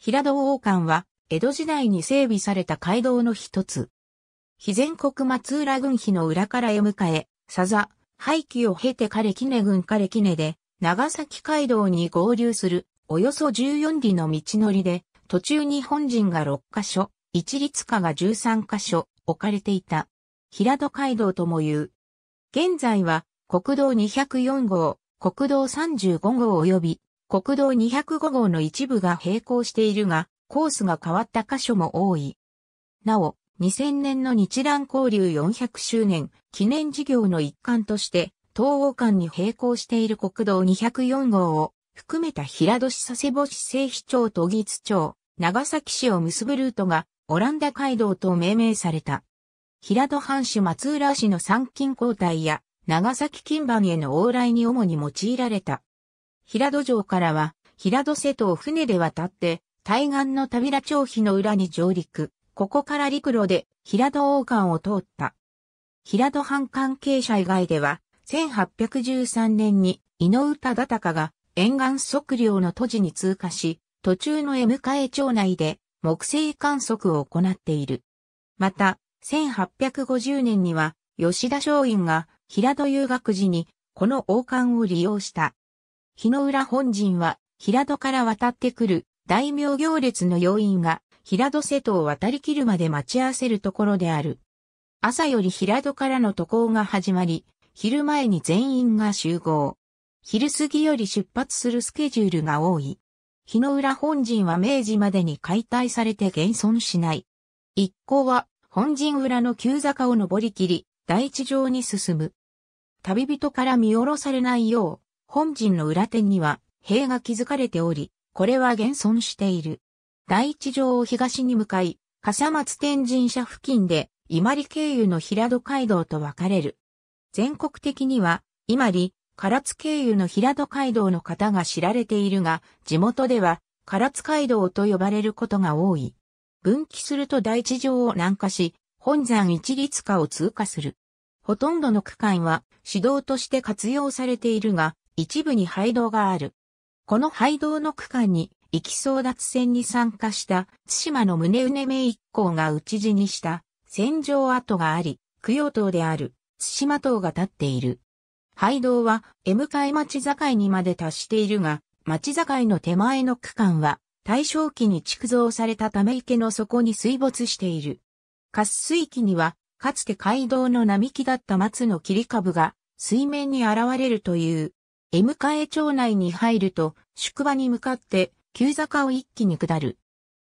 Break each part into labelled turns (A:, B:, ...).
A: 平戸王冠は、江戸時代に整備された街道の一つ。肥前国松浦軍費の裏からへ迎え、さざ、廃棄を経て枯れ木根郡枯れ木根で、長崎街道に合流する、およそ14里の道のりで、途中に本人が6カ所、一律家が13カ所、置かれていた。平戸街道とも言う。現在は、国道204号、国道35号及び、国道205号の一部が並行しているが、コースが変わった箇所も多い。なお、2000年の日蘭交流400周年記念事業の一環として、東欧間に並行している国道204号を含めた平戸市佐世保市西市町都議津町、長崎市を結ぶルートがオランダ街道と命名された。平戸藩市松浦市の参勤交代や長崎近番への往来に主に用いられた。平戸城からは、平戸瀬戸を船で渡って、対岸の田町碑の裏に上陸。ここから陸路で平戸王冠を通った。平戸藩関係者以外では、1813年に井上忠敬が沿岸測量の都市に通過し、途中の江迎町内で木星観測を行っている。また、1850年には吉田松陰が平戸遊学時にこの王冠を利用した日の浦本陣は、平戸から渡ってくる大名行列の要員が、平戸瀬戸を渡り切るまで待ち合わせるところである。朝より平戸からの渡航が始まり、昼前に全員が集合。昼過ぎより出発するスケジュールが多い。日の浦本陣は明治までに解体されて現存しない。一行は本陣裏の急坂を登り切り、大地上に進む。旅人から見下ろされないよう、本陣の裏手には塀が築かれており、これは現存している。第一条を東に向かい、笠松天神社付近で、伊万里経由の平戸街道と分かれる。全国的には、伊万里、唐津経由の平戸街道の方が知られているが、地元では、唐津街道と呼ばれることが多い。分岐すると第一条を南下し、本山一律化を通過する。ほとんどの区間は、指導として活用されているが、一部に廃道がある。この廃道の区間に、行き争奪戦に参加した対馬の宗畝名一行が討ち死にした戦場跡があり、供養塔である対馬塔が立っている。廃道は M 海町境にまで達しているが、町境の手前の区間は大正期に築造されたため池の底に水没している。活水期には、かつて街道の並木だった松の切り株が水面に現れるという江迎え町内に入ると、宿場に向かって急坂を一気に下る。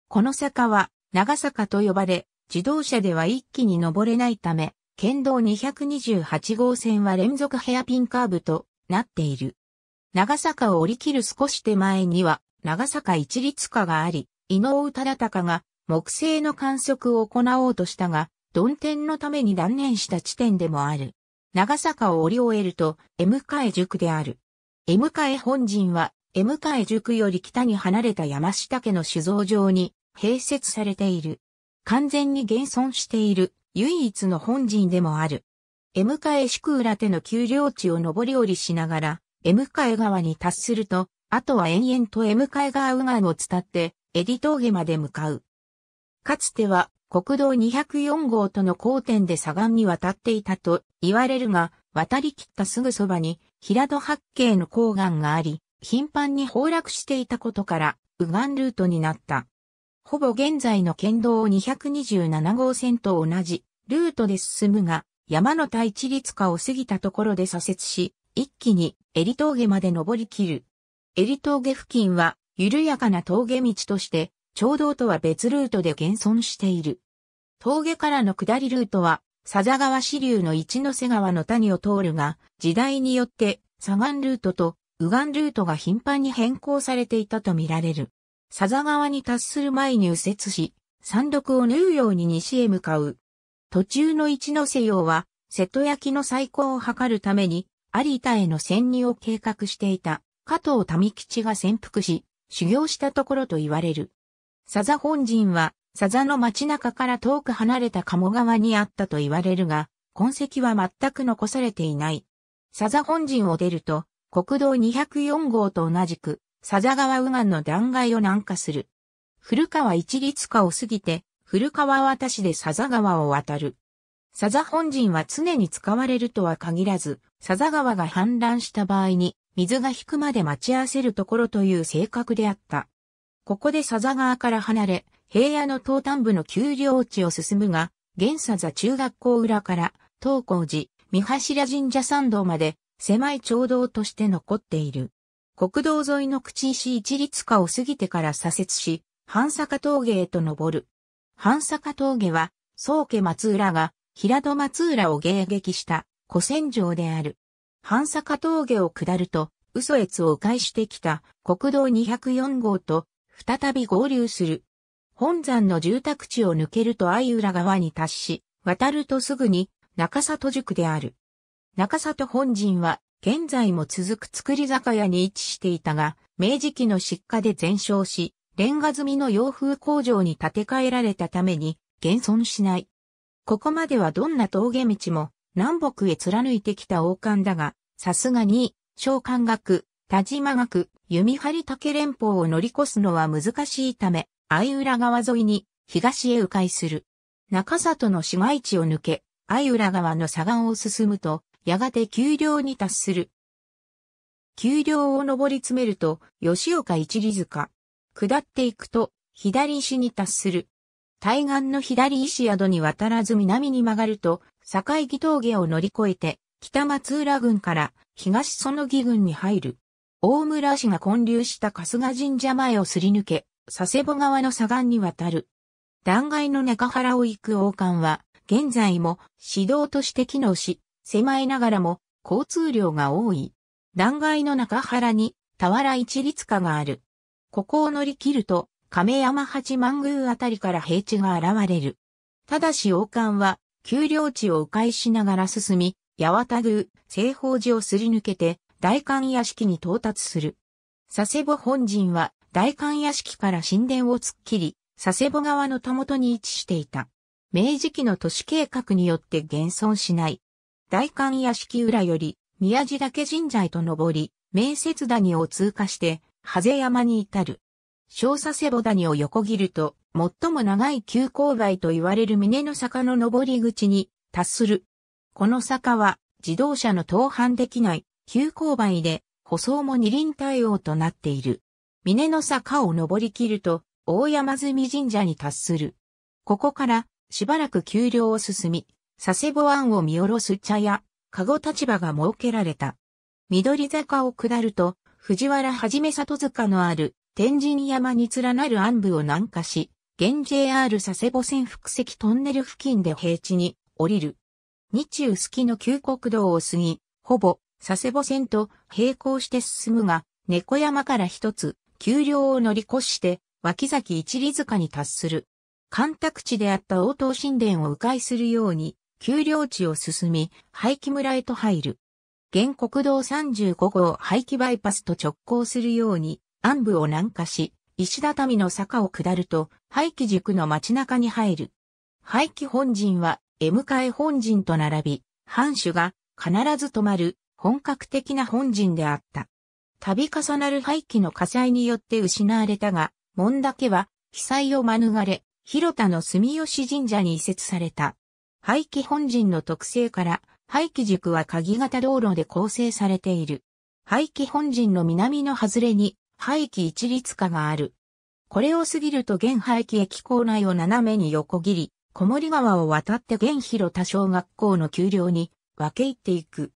A: この坂は長坂と呼ばれ、自動車では一気に登れないため、県道228号線は連続ヘアピンカーブとなっている。長坂を降り切る少し手前には、長坂一律化があり、井上忠敬が木製の観測を行おうとしたが、鈍天のために断念した地点でもある。長坂を降り終えると、M 迎塾である。エムカエ本陣は、エムカエ塾より北に離れた山下家の酒造場に併設されている。完全に現存している唯一の本陣でもある。エムカエ宿浦手の丘陵地を上り下りしながら、エムカエ川に達すると、あとは延々とエカエ川右岸を伝って、エディ峠まで向かう。かつては国道204号との交点で左岸に渡っていたと言われるが、渡り切ったすぐそばに平戸八景の高岩があり、頻繁に崩落していたことから、右岸ルートになった。ほぼ現在の県道227号線と同じルートで進むが、山の対地立化を過ぎたところで左折し、一気に襟峠まで登り切る。襟峠付近は緩やかな峠道として、町道とは別ルートで現存している。峠からの下りルートは佐佐川支流の一ノ瀬川の谷を通るが、時代によって左岸ルートと右岸ルートが頻繁に変更されていたとみられる。佐佐川に達する前に右折し、山麓を縫うように西へ向かう。途中の一ノ瀬用は、瀬戸焼の再興を図るために、有田への潜入を計画していた、加藤民吉が潜伏し、修行したところと言われる。佐々本人は、サザの街中から遠く離れた鴨川にあったと言われるが、痕跡は全く残されていない。サザ本陣を出ると、国道204号と同じく、サザ川右岸の断崖を南下する。古川一律化を過ぎて、古川渡しでサザ川を渡る。サザ本陣は常に使われるとは限らず、サザ川が氾濫した場合に、水が引くまで待ち合わせるところという性格であった。ここでサザ川から離れ、平野の東端部の丘陵地を進むが、現佐座中学校裏から、東光寺、三柱神社参道まで、狭い町道として残っている。国道沿いの口石一律下を過ぎてから左折し、半坂峠へと登る。半坂峠は、宗家松浦が、平戸松浦を迎撃した古戦場である。半坂峠を下ると、嘘越を迂回してきた国道204号と、再び合流する。本山の住宅地を抜けると相浦川に達し、渡るとすぐに中里宿である。中里本陣は現在も続く造り酒屋に位置していたが、明治期の失火で全焼し、レンガ積みの洋風工場に建て替えられたために現存しない。ここまではどんな峠道も南北へ貫いてきた王冠だが、さすがに、小官学、田島学、弓張竹連邦を乗り越すのは難しいため、相浦川沿いに東へ迂回する。中里の市街地を抜け、相浦川の左岸を進むと、やがて丘陵に達する。丘陵を登り詰めると、吉岡一里塚。下っていくと、左石に達する。対岸の左石宿に渡らず南に曲がると、境木峠を乗り越えて、北松浦郡から東園木郡に入る。大村市が建立した春日神社前をすり抜け、佐世保川の左岸に渡る。断崖の中原を行く王冠は、現在も指導として機能し、狭いながらも交通量が多い。断崖の中原に、俵一律家がある。ここを乗り切ると、亀山八幡宮あたりから平地が現れる。ただし王冠は、丘陵地を迂回しながら進み、八幡宮、西方寺をすり抜けて、大観屋敷に到達する。佐世保本陣は、大官屋敷から神殿を突っ切り、佐世保川のたもとに位置していた。明治期の都市計画によって現存しない。大官屋敷裏より、宮地岳神社へと登り、面接谷を通過して、ハゼ山に至る。小佐世保谷を横切ると、最も長い急勾配と言われる峰の坂の登り口に達する。この坂は自動車の登攀できない急勾配で舗装も二輪対応となっている。峰の坂を登り切ると、大山積神社に達する。ここから、しばらく丘陵を進み、佐世保湾を見下ろす茶屋、籠立場が設けられた。緑坂を下ると、藤原はじめ里塚のある天神山に連なる暗部を南下し、現 JR 佐世保線複石トンネル付近で平地に降りる。日中隙の旧国道を過ぎ、ほぼ佐世保線と並行して進むが、猫山から一つ丘陵を乗り越して、脇崎一里塚に達する。干拓地であった応答神殿を迂回するように、丘陵地を進み、廃棄村へと入る。現国道35号廃棄バイパスと直行するように、暗部を南下し、石畳の坂を下ると、廃棄塾の街中に入る。廃棄本陣は、絵迎え本陣と並び、藩主が必ず泊まる本格的な本陣であった。度重なる廃棄の火災によって失われたが、門だけは被災を免れ、広田の住吉神社に移設された。廃棄本陣の特性から、廃棄軸は鍵型道路で構成されている。廃棄本陣の南の外れに、廃棄一律化がある。これを過ぎると現廃棄駅構内を斜めに横切り、小森川を渡って現広田小学校の丘陵に分け入っていく。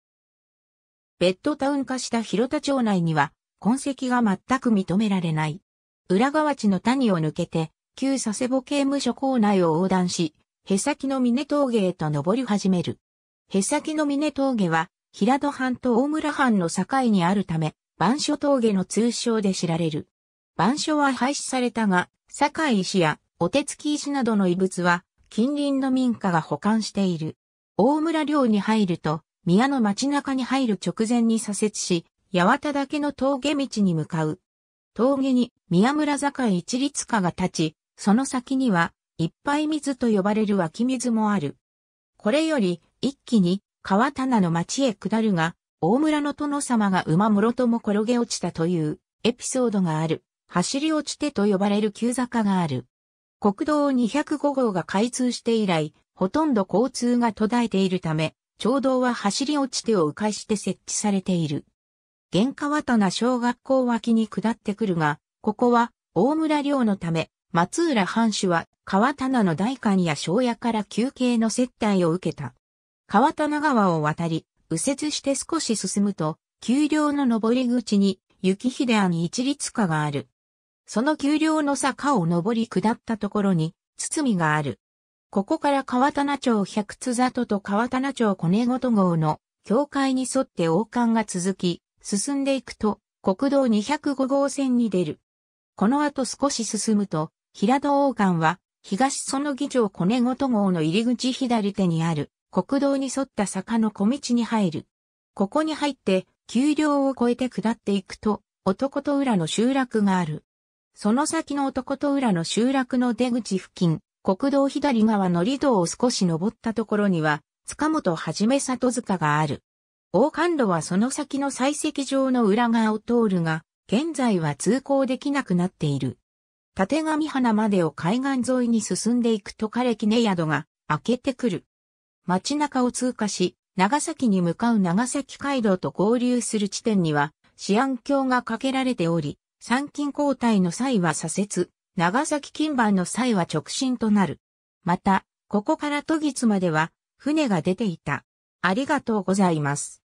A: ベッドタウン化した広田町内には、痕跡が全く認められない。浦河地の谷を抜けて、旧佐世保刑務所構内を横断し、へさきの峰峠へと登り始める。へさきの峰峠は、平戸藩と大村藩の境にあるため、番所峠の通称で知られる。番所は廃止されたが、境石やお手つき石などの遺物は、近隣の民家が保管している。大村寮に入ると、宮の街中に入る直前に左折し、八幡岳の峠道に向かう。峠に宮村坂一律家が立ち、その先には、一杯水と呼ばれる湧き水もある。これより、一気に、川棚の町へ下るが、大村の殿様が馬室とも転げ落ちたというエピソードがある、走り落ちてと呼ばれる急坂がある。国道205号が開通して以来、ほとんど交通が途絶えているため、う道は走り落ちてを迂回して設置されている。玄川棚小学校脇に下ってくるが、ここは大村寮のため、松浦藩主は川棚の代官や庄屋から休憩の接待を受けた。川棚川を渡り、右折して少し進むと、丘陵の上り口に、雪秀庵一律家がある。その丘陵の坂を上り下ったところに、堤がある。ここから川棚町百津里と川棚町小根と号の境界に沿って王冠が続き、進んでいくと、国道205号線に出る。この後少し進むと、平戸王冠は、東園木町小根と号の入り口左手にある、国道に沿った坂の小道に入る。ここに入って、丘陵を越えて下っていくと、男と浦の集落がある。その先の男と浦の集落の出口付近、国道左側の離道を少し登ったところには、塚本はじめ里塚がある。王冠路はその先の採石場の裏側を通るが、現在は通行できなくなっている。縦上花までを海岸沿いに進んでいくと枯れ木根宿が開けてくる。街中を通過し、長崎に向かう長崎街道と合流する地点には、市安橋が架けられており、参勤交代の際は左折、長崎近番の際は直進となる。また、ここから都議津までは船が出ていた。ありがとうございます。